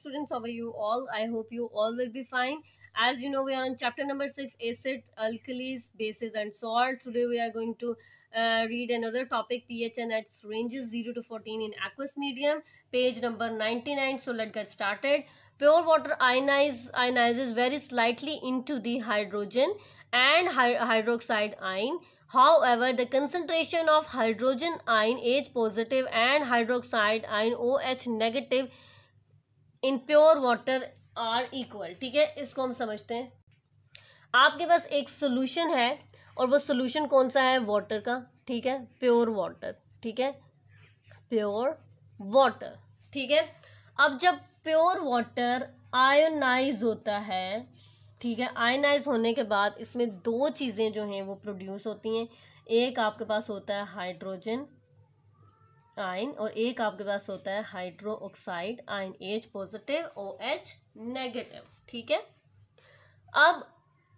students how are you all i hope you all will be fine as you know we are on chapter number six acids alkalis bases and salt. today we are going to uh, read another topic ph and its ranges 0 to 14 in aqueous medium page number 99 so let's get started pure water ionize, ionizes very slightly into the hydrogen and hy hydroxide ion However, the concentration of hydrogen ion H positive and hydroxide ion OH negative in pure water are equal ठीक है इसको हम समझते हैं आपके पास एक solution है और वो सोल्यूशन कौन सा है वाटर का ठीक है प्योर वाटर ठीक है प्योर वाटर ठीक है अब जब प्योर वाटर आयोनाइज होता है ठीक है आयोनाइज होने के बाद इसमें दो चीज़ें जो हैं वो प्रोड्यूस होती हैं एक आपके पास होता है हाइड्रोजन आयन और एक आपके पास होता है hydroxide ion H positive O H negative ठीक है अब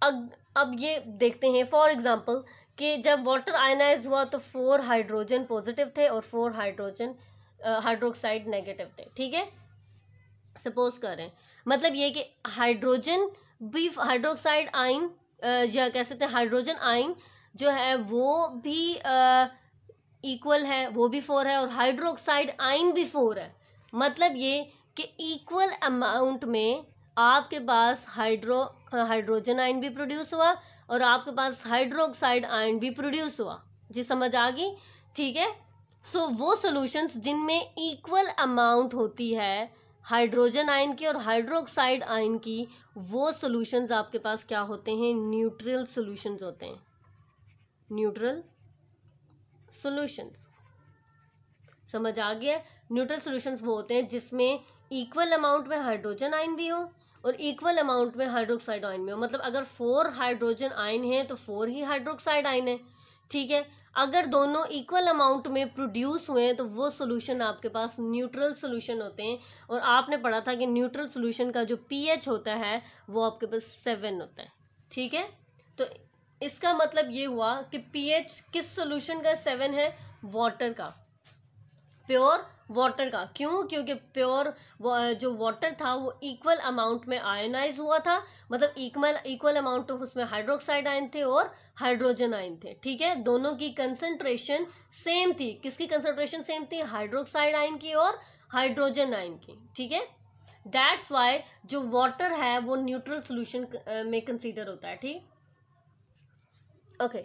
अग, अब ये देखते हैं फॉर एग्जांपल कि जब वाटर आयनाइज हुआ तो फोर हाइड्रोजन पॉजिटिव थे और फोर हाइड्रोजन हाइड्रोक्साइड नेगेटिव थे ठीक है सपोज करें मतलब ये कि हाइड्रोजन भी हाइड्रोक्साइड आइन या कह सकते हैं हाइड्रोजन आइन जो है वो भी आ, इक्वल है वो भी फोर है और हाइड्रोक्साइड आइन भी फोर है मतलब ये कि इक्वल अमाउंट में आपके पास हाइड्रो हाइड्रोजन आयन भी प्रोड्यूस हुआ और आपके पास हाइड्रोक्साइड आयन भी प्रोड्यूस हुआ जी समझ आ गई ठीक है सो so, वो सॉल्यूशंस जिनमें इक्वल अमाउंट होती है हाइड्रोजन आयन की और हाइड्रोक्साइड आयन की वो सॉल्यूशंस आपके पास क्या होते हैं न्यूट्रल सॉल्यूशंस होते हैं न्यूट्रल सॉल्यूशंस समझ आ गया न्यूट्रल सॉल्यूशंस वो होते हैं जिसमें इक्वल अमाउंट में हाइड्रोजन आयन भी हो और इक्वल अमाउंट में हाइड्रोक्साइड आयन भी हो मतलब अगर फोर हाइड्रोजन आयन है तो फोर ही हाइड्रोक्साइड आयन है ठीक है अगर दोनों इक्वल अमाउंट में प्रोड्यूस हुए हैं तो वो सोल्यूशन आपके पास न्यूट्रल सोल्यूशन होते हैं और आपने पढ़ा था कि न्यूट्रल सोल्यूशन का जो पीएच होता है वो आपके पास सेवन होता है ठीक है तो इसका मतलब ये हुआ कि पीएच किस सोल्यूशन का सेवन है वाटर का प्योर वाटर का क्यों क्योंकि प्योर जो वाटर था वो इक्वल अमाउंट में आयोनाइज हुआ था मतलब इक्वल इक्वल अमाउंट ऑफ उसमें हाइड्रोक्साइड आयन थे और हाइड्रोजन आयन थे ठीक है दोनों की कंसंट्रेशन सेम थी किसकी कंसंट्रेशन सेम थी हाइड्रोक्साइड आयन की और हाइड्रोजन आयन की ठीक है दैट्स वाई जो वाटर है वो न्यूट्रल सोल्यूशन में कंसिडर होता है ठीक okay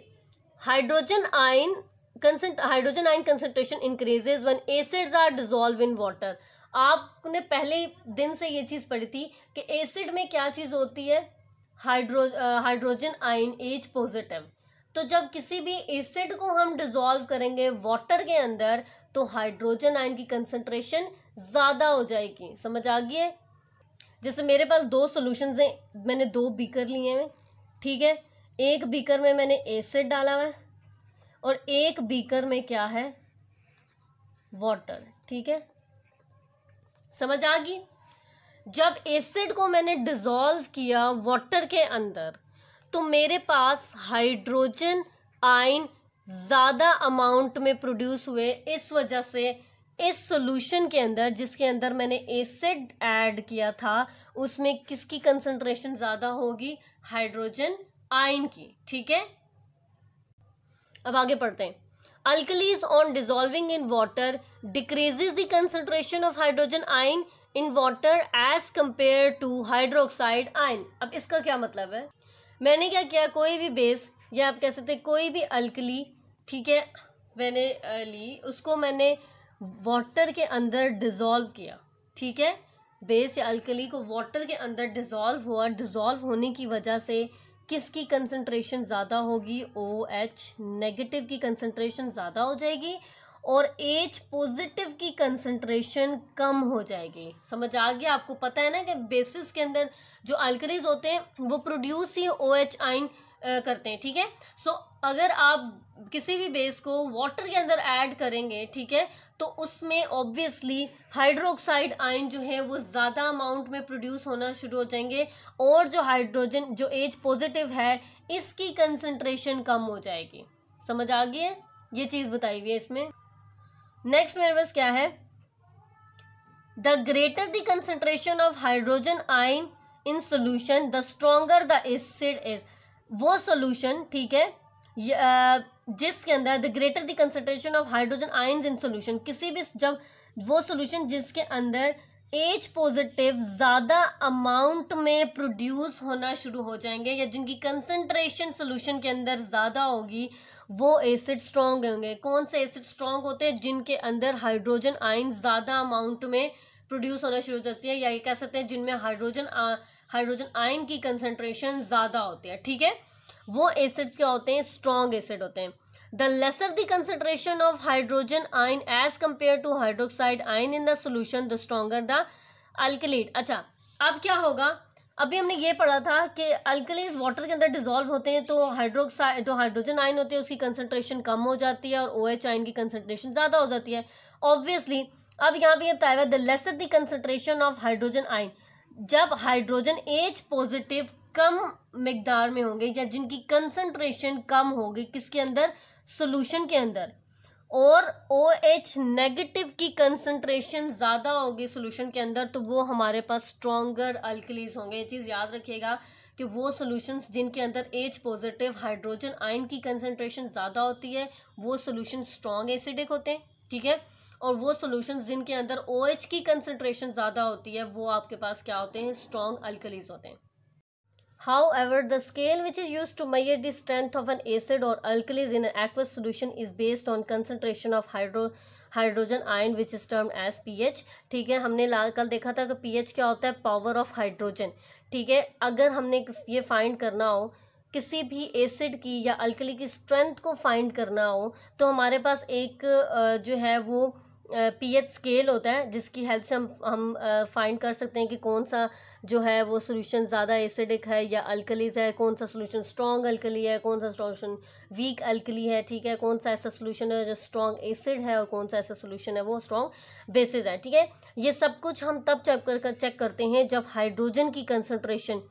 hydrogen ion consent hydrogen ion concentration increases when acids are dissolve in water आपने पहले दिन से ये चीज़ पढ़ी थी कि एसिड में क्या चीज़ होती है hydro hydrogen ion H positive तो जब किसी भी एसिड को हम डिजोल्व करेंगे वाटर के अंदर तो हाइड्रोजन आयन की कंसंट्रेशन ज़्यादा हो जाएगी समझ आ गई है जैसे मेरे पास दो सोल्यूशन हैं मैंने दो बीकर लिए हैं ठीक है एक बीकर में मैंने एसिड डाला हुआ है और एक बीकर में क्या है वाटर ठीक है समझ आ गई जब एसिड को मैंने डिजोल्व किया वाटर के अंदर तो मेरे पास हाइड्रोजन आयन ज़्यादा अमाउंट में प्रोड्यूस हुए इस वजह से इस सॉल्यूशन के अंदर जिसके अंदर मैंने एसिड ऐड किया था उसमें किसकी कंसंट्रेशन ज़्यादा होगी हाइड्रोजन आयन की ठीक है अब आगे पढ़ते हैं alkalis on dissolving in water decreases the concentration of hydrogen ion in water as compared to hydroxide ion अब इसका क्या मतलब है मैंने क्या किया कोई भी बेस या आप कह सकते हैं कोई भी अल्कली ठीक है मैंने ली उसको मैंने वाटर के अंदर डिज़ोल्व किया ठीक है बेस या अल्कली को वाटर के अंदर डिज़ोल्व हुआ डिज़ोल्व होने की वजह से किसकी कंसंट्रेशन ज़्यादा होगी ओ एच नेगेटिव की कंसंट्रेशन ज़्यादा हो जाएगी और एच पॉजिटिव की कंसंट्रेशन कम हो जाएगी समझ आ गया आपको पता है ना कि बेसिस के अंदर जो अल्करीज होते हैं वो प्रोड्यूस ही ओ एच आइन करते हैं ठीक है सो अगर आप किसी भी बेस को वाटर के अंदर ऐड करेंगे ठीक है तो उसमें ऑब्वियसली हाइड्रोक्साइड आयन जो है वो ज़्यादा अमाउंट में प्रोड्यूस होना शुरू हो जाएंगे और जो हाइड्रोजन जो एज पॉजिटिव है इसकी कंसनट्रेशन कम हो जाएगी समझ आ गई है ये चीज़ बताई हुई है इसमें नेक्स्ट मेरे पास क्या है the greater the concentration of hydrogen ion in solution the stronger the acid is वो सोल्यूशन ठीक है जिसके अंदर the greater the concentration of hydrogen ions in solution किसी भी जब वो सोल्यूशन जिसके अंदर एच पॉजिटिव ज़्यादा अमाउंट में प्रोड्यूस होना शुरू हो जाएंगे या जिनकी कंसनट्रेशन सोल्यूशन के अंदर ज़्यादा होगी वो एसिड स्ट्रॉन्ग होंगे कौन से एसिड स्ट्रॉन्ग होते हैं जिनके अंदर हाइड्रोजन आइन ज़्यादा अमाउंट में प्रोड्यूस होना शुरू हो जाती है या ये कह सकते हैं जिनमें हाइड्रोजन हाइड्रोजन आइन की कंसनट्रेशन ज़्यादा होती है ठीक है वो एसिड्स क्या होते हैं स्ट्रॉन्ग एसिड होते हैं the lesser the concentration of hydrogen ion as compare to hydroxide ion in the solution the stronger the alkali अच्छा अब क्या होगा अभी हमने ये पढ़ा था कि अल्कलीज वाटर के अंदर डिजोल्व होते हैं तो हाइड्रोक्साइड तो हाइड्रोजन आयन होते हैं उसकी कंसनट्रेशन कम हो जाती है और ओ OH आयन की कंसनट्रेशन ज़्यादा हो जाती है ऑब्वियसली अब यहाँ पे बताया हुआ the lesser the concentration of hydrogen ion जब हाइड्रोजन एच पॉजिटिव कम मकदार में होंगे या जिनकी कंसंट्रेशन कम होगी किसके अंदर सोल्यूशन के अंदर और ओ एच नेगेटिव की कंसंट्रेशन ज़्यादा होगी सोलूशन के अंदर तो वो हमारे पास स्ट्रॉगर अल्कलीज होंगे ये चीज़ याद रखिएगा कि वो सोल्यूशंस जिनके अंदर एच पॉजिटिव हाइड्रोजन आयन की कंसंट्रेशन ज़्यादा होती है वो सोल्यूशन स्ट्रॉन्ग एसिडिक होते हैं ठीक है और वो सोलूशन जिनके अंदर ओ OH की कंसनट्रेशन ज़्यादा होती है वो आपके पास क्या होते हैं स्ट्रॉन्ग अल्कलीज होते हैं However, the scale which is used to measure the strength of an acid or alkalis in an aqueous solution is based on concentration of hydro hydrogen ion which is termed as pH ठीक है हमने कल देखा था कि pH क्या होता है पावर ऑफ हाइड्रोजन ठीक है अगर हमने ये फाइंड करना हो किसी भी एसिड की या अल्कली की स्ट्रेंथ को फाइंड करना हो तो हमारे पास एक जो है वो पीएच स्केल होता है जिसकी हेल्प से हम हम फाइंड कर सकते हैं कि कौन सा जो है वो सोल्यूशन ज़्यादा एसिडिक है या अल्कलीज है कौन सा सोल्यूशन स्ट्रॉन्ग अल्कली है कौन सा सोल्यूशन वीक अल्कली है ठीक है कौन सा ऐसा सोल्यूशन है जो स्ट्रॉन्ग एसिड है और कौन सा ऐसा सोल्यूशन है वो स्ट्रॉन्ग बेसिस है ठीक है ये सब कुछ हम तब चेक कर चेक करते हैं जब हाइड्रोजन की कंसनट्रेशन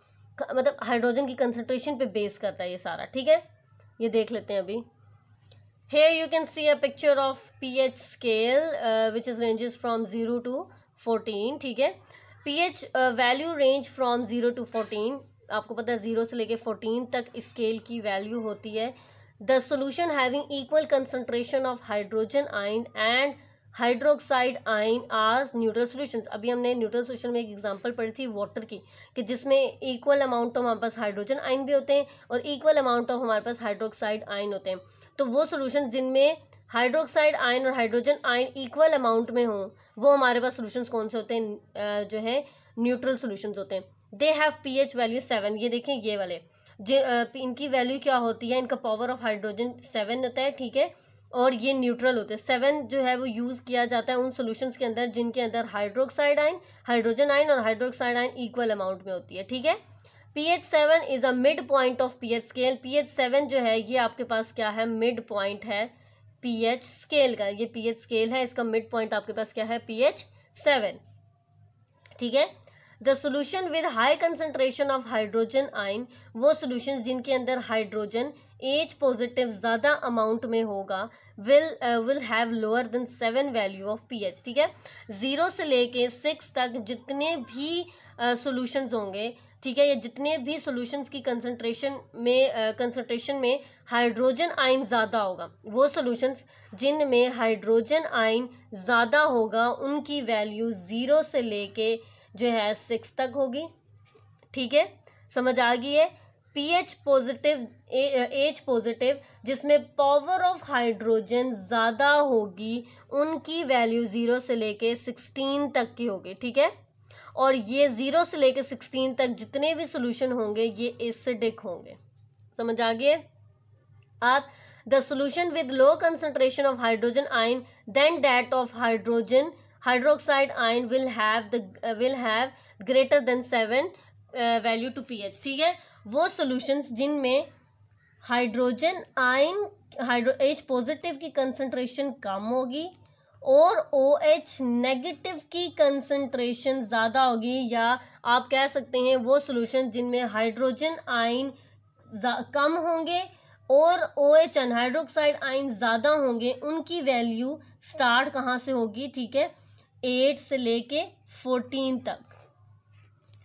मतलब हाइड्रोजन की कंसनट्रेशन पर बेस करता है ये सारा ठीक है ये देख लेते हैं अभी here you can see a picture of pH scale uh, which is ranges from 0 to 14 ठीक है pH value range from 0 to 14 आपको पता है 0 से लेके 14 तक स्केल की वैल्यू होती है the solution having equal concentration of hydrogen ion and hydroxide ion are neutral solution अभी हमने न्यूट्रल सोल्यूशन में एक एग्जांपल पढ़ी थी वाटर की कि जिसमें इक्वल अमाउंट ऑफ हमारे पास हाइड्रोजन आइन भी होते हैं और इक्वल अमाउंट ऑफ हमारे पास हाइड्रोक्साइड आइन होते हैं तो वो सोल्यूशन जिनमें हाइड्रोक्साइड आयन और हाइड्रोजन आयन इक्वल अमाउंट में हों वो हमारे पास सोल्यूशंस कौन से होते हैं जो है न्यूट्रल सोल्यूशन होते हैं they have P H value seven ये देखें ये वाले जो इनकी वैल्यू क्या होती है इनका पावर ऑफ हाइड्रोजन सेवन होता है ठीक है और ये न्यूट्रल होते हैं सेवन जो है वो यूज़ किया जाता है उन सॉल्यूशंस के अंदर जिनके अंदर हाइड्रोक्साइड आइन हाइड्रोजन आइन और हाइड्रोक्साइड आइन इक्वल अमाउंट में होती है ठीक है P H seven is a mid point of P H scale P H seven जो है ये आपके पास क्या है मिड पॉइंट है पी एच स्केल का ये पी एच स्केल है इसका मिड पॉइंट आपके पास क्या है पी एच सेवन ठीक है the solution with high concentration of hydrogen ion वो सोल्यूशन जिनके अंदर हाइड्रोजन एच पॉजिटिव ज़्यादा अमाउंट में होगा will will have lower than seven value of P H ठीक है ज़ीरो से लेके सिक्स तक जितने भी सोल्यूशंस uh, होंगे ठीक है ये जितने भी सोल्यूशंस की कंसनट्रेशन में कंसनट्रेशन uh, में हाइड्रोजन आइन ज़्यादा होगा वो सोल्यूशंस में हाइड्रोजन आइन ज़्यादा होगा उनकी वैल्यू ज़ीरो से लेके जो है सिक्स तक होगी ठीक है समझ आ गई है पीएच पॉजिटिव एच पॉजिटिव जिसमें पावर ऑफ हाइड्रोजन ज़्यादा होगी उनकी वैल्यू ज़ीरो से लेके सिक्सटीन तक की होगी ठीक है और ये ज़ीरो से लेके सिक्सटीन तक जितने भी सोल्यूशन होंगे ये एसिडिक होंगे समझ आ गए आप the solution with low concentration of hydrogen ion than that of hydrogen hydroxide ion will have the will have greater than seven value to P H ठीक है वो सोल्यूशंस जिनमें hydrogen ion hydro H positive की concentration कम होगी और O H negative की concentration ज़्यादा होगी या आप कह सकते हैं वो सोल्यूशन जिनमें हाइड्रोजन आइन कम होंगे और ओ एच अनहाइड्रोक्साइड आइन ज़्यादा होंगे उनकी वैल्यू स्टार्ट कहाँ से होगी ठीक है एट से लेके फोर्टीन तक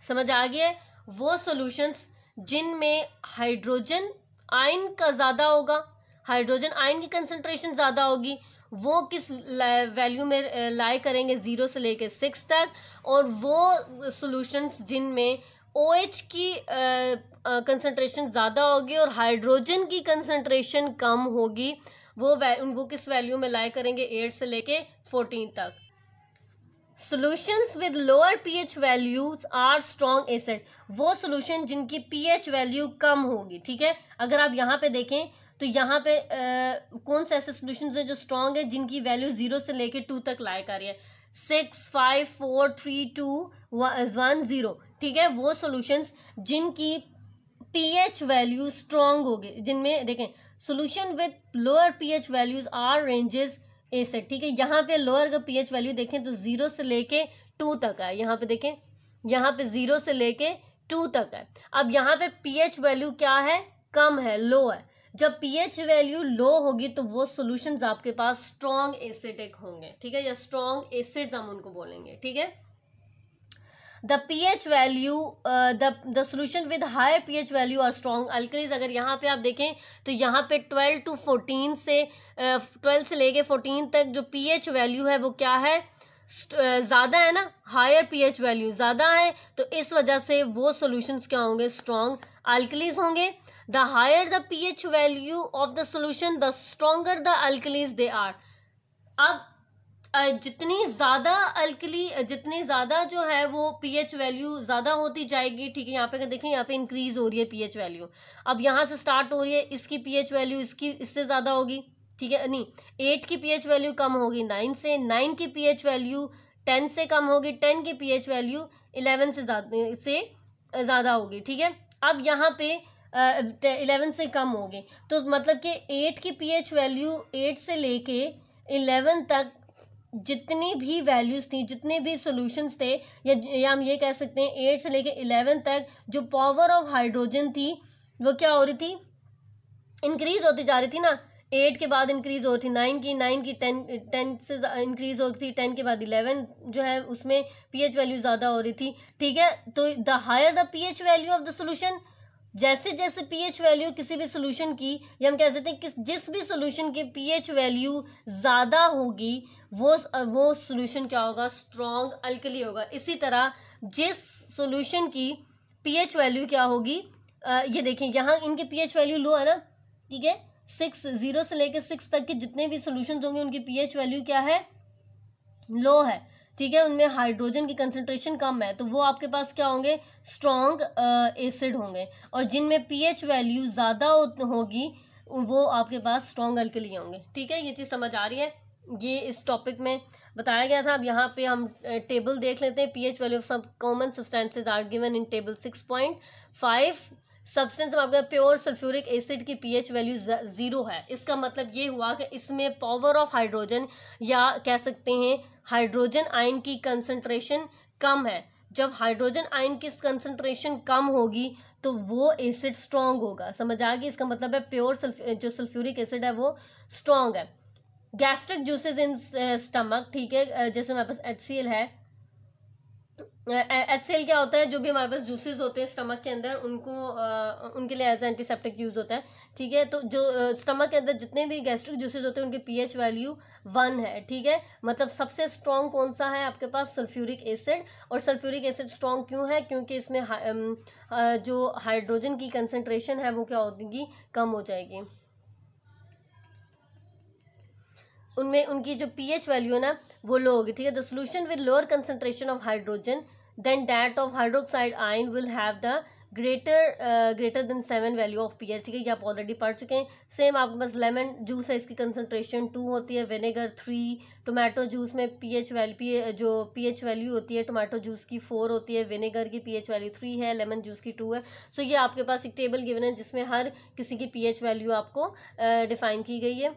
समझ आ गया वो सॉल्यूशंस जिनमें हाइड्रोजन आयन का ज़्यादा होगा हाइड्रोजन आयन की कंसनट्रेशन ज़्यादा होगी वो किस वैल्यू में लाए करेंगे ज़ीरो से लेके सिक्स तक और वो सॉल्यूशंस जिनमें ओ एच की कंसनट्रेशन ज़्यादा होगी और हाइड्रोजन की कंसनट्रेशन कम होगी वो वो किस वैल्यू में लाए करेंगे एट से लेके फोर्टीन तक solutions with lower pH values are strong acid वो सॉल्यूशन जिनकी पीएच वैल्यू कम होगी ठीक है अगर आप यहाँ पे देखें तो यहाँ पे आ, कौन से ऐसे सोल्यूशन हैं जो स्ट्रॉन्ग है जिनकी वैल्यू जीरो से लेकर टू तक लाया कर रही है six five four three two one zero ठीक है वो सॉल्यूशंस जिनकी पीएच वैल्यू स्ट्रॉन्ग होगी जिनमें देखें solution with lower pH values are ranges acid ठीक है यहाँ पे लोअर अगर पीएच वैल्यू देखें तो जीरो से लेके टू तक है यहाँ पे देखें यहाँ पे जीरो से लेके टू तक है अब यहाँ पे पीएच वैल्यू क्या है कम है लो है जब पीएच वैल्यू लो होगी तो वो सॉल्यूशंस आपके पास स्ट्रॉन्ग एसिडिक होंगे ठीक है या स्ट्रॉन्ग एसिड्स हम उनको बोलेंगे ठीक है the P H value the solution with higher P H value और स्ट्रॉन्ग अल्कलीज अगर यहाँ पे आप देखें तो यहाँ पे ट्वेल्व टू फोर्टीन से ट्वेल्व uh, से लेके फोर्टीन तक जो पी एच वैल्यू है वो क्या है uh, ज़्यादा है ना हायर पी एच वैल्यू ज़्यादा है तो इस वजह से वो सोल्यूशन क्या होंगे स्ट्रॉन्ग अल्कलीज होंगे the higher the P H value of the solution the stronger the alkalis they are अब जितनी ज़्यादा अल्कली जितनी ज़्यादा जो है वो पीएच वैल्यू ज़्यादा होती जाएगी ठीक है यहाँ पे देखें यहाँ पे इंक्रीज हो रही है पीएच वैल्यू अब यहाँ से स्टार्ट हो रही है इसकी पीएच वैल्यू इसकी इससे ज़्यादा होगी ठीक है नहीं एट की पीएच वैल्यू कम होगी नाइन से नाइन की पीएच वैल्यू टेन से कम होगी टेन की पीएच वैल्यू इलेवन से ज़्यादा से ज़्यादा होगी ठीक है अब यहाँ पे इलेवन से कम होगी तो मतलब कि एट की पीएच वैल्यू एट से लेके इलेवन तक जितनी भी वैल्यूज़ थी जितने भी सॉल्यूशंस थे या, या हम ये कह सकते हैं एट से लेके इलेवन तक जो पावर ऑफ हाइड्रोजन थी वो क्या हो रही थी इंक्रीज होती जा रही थी ना एट के बाद इंक्रीज हो रही थी नाइन की नाइन की टेन टेन से इंक्रीज हो रही थी टेन के बाद इलेवन जो है उसमें पीएच वैल्यू ज़्यादा हो रही थी ठीक है तो the higher the pH value of the solution जैसे जैसे पीएच वैल्यू किसी भी सोल्यूशन की या हम कह सकते हैं कि जिस भी सोल्यूशन की पीएच वैल्यू ज़्यादा होगी वो वो सोल्यूशन क्या होगा स्ट्रॉन्ग अल्कली होगा इसी तरह जिस सोल्यूशन की पीएच वैल्यू क्या होगी आ, ये देखें यहाँ इनके पीएच वैल्यू लो है ना ठीक है सिक्स जीरो से लेकर सिक्स तक के जितने भी सोल्यूशन होंगे उनकी पीएच वैल्यू क्या है लो है ठीक है उनमें हाइड्रोजन की कंसनट्रेशन कम है तो वो आपके पास क्या होंगे स्ट्रॉन्ग एसिड होंगे और जिनमें पीएच वैल्यू ज़्यादा होगी वो आपके पास स्ट्रॉन्ग अल्कली होंगे ठीक है ये चीज़ समझ आ रही है ये इस टॉपिक में बताया गया था अब यहाँ पे हम टेबल देख लेते हैं pH value of some common substances are given in table six point five substance में आपका प्योर सल्फ्यूरिक एसिड की पीएच वैल्यू ज़ीरो है इसका मतलब ये हुआ कि इसमें पावर ऑफ हाइड्रोजन या कह सकते हैं हाइड्रोजन आयन की कंसनट्रेशन कम है जब हाइड्रोजन आयन की कंसनट्रेशन कम होगी तो वो एसिड स्ट्रॉन्ग होगा समझ आ गई इसका मतलब है प्योर सल्फ जो सल्फ्यूरिक एसिड है वो स्ट्रॉन्ग है गैस्ट्रिक जूसेज इन स्टमक ठीक है uh, जैसे हमारे पास एच है एच uh, एल क्या होता है जो भी हमारे पास जूसेस होते हैं स्टमक के अंदर उनको uh, उनके लिए एज एंटीसेप्टिक यूज़ होता है ठीक है तो जो स्टमक के अंदर जितने भी गैस्ट्रिक जूसेस होते हैं उनके पीएच वैल्यू वन है ठीक है मतलब सबसे स्ट्रॉन्ग कौन सा है आपके पास सल्फ्यूरिक एसिड और सल्फ्यूरिक एसिड स्ट्रॉन्ग क्यों है क्योंकि इसमें हा, um, जो हाइड्रोजन की कंसनट्रेशन है वो क्या होगी कम हो जाएगी उनमें उनकी जो पी एच वैल्यू है ना वो लो होगी ठीक है the solution with lower concentration of hydrogen than that of hydroxide ion will have the greater greater than seven value of P H ठीक है ये आप ऑलरेडी पढ़ चुके हैं सेम आपके पास लेमन जूस है इसकी कंसनट्रेशन टू होती है विनेगर थ्री टोमेटो जूस में पी एच वैल्यू पी जो पी एच वैल्यू होती है टोमेटो जूस की फोर होती है विनेगर की पी एच वैल्यू थ्री है लेमन जूस की टू है सो so, ये आपके पास एक टेबल गिवन है जिसमें हर किसी की पी एच वैल्यू आपको डिफाइन uh, की गई है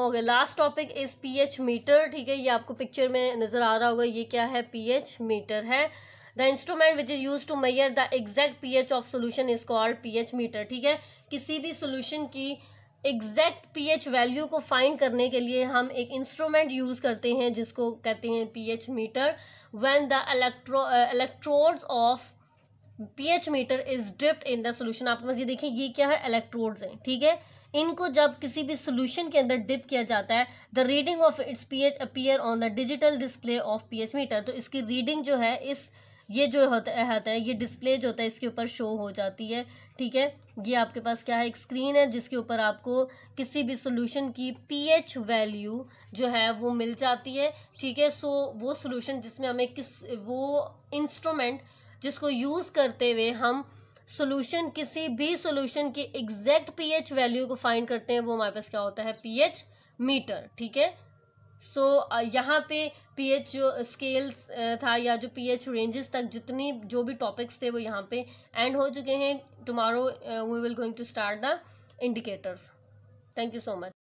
okay last topic is pH meter ठीक है ये आपको पिक्चर में नज़र आ रहा होगा ये क्या है पीएच मीटर है the instrument which is use to measure the exact pH of solution is called pH meter ठीक है किसी भी सोल्यूशन की एग्जैक्ट पीएच वैल्यू को फाइंड करने के लिए हम एक इंस्ट्रूमेंट यूज़ करते हैं जिसको कहते हैं H meter when the electro electrodes of pH meter is dipped in the solution आप बस ये देखें ये क्या है इलेक्ट्रोड्स हैं ठीक है इनको जब किसी भी सोल्यूशन के अंदर डिप किया जाता है the reading of its P H appear on the digital display of P H meter तो इसकी रीडिंग जो है इस ये जो होता है ये डिस्प्ले जो होता है इसके ऊपर शो हो जाती है ठीक है ये आपके पास क्या है एक स्क्रीन है जिसके ऊपर आपको किसी भी सॉल्यूशन की पीएच वैल्यू जो है वो मिल जाती है ठीक है सो वो सॉल्यूशन जिसमें हमें किस वो इंस्ट्रूमेंट जिसको यूज़ करते हुए हम सोल्यूशन किसी भी सोल्यूशन की एग्जैक्ट पीएच वैल्यू को फाइंड करते हैं वो हमारे पास क्या होता है पीएच मीटर ठीक है सो यहाँ पे पीएच जो स्केल्स था या जो पीएच रेंजेस तक जितनी जो भी टॉपिक्स थे वो यहाँ पे एंड हो चुके हैं tomorrow we will going to start the indicators thank you so much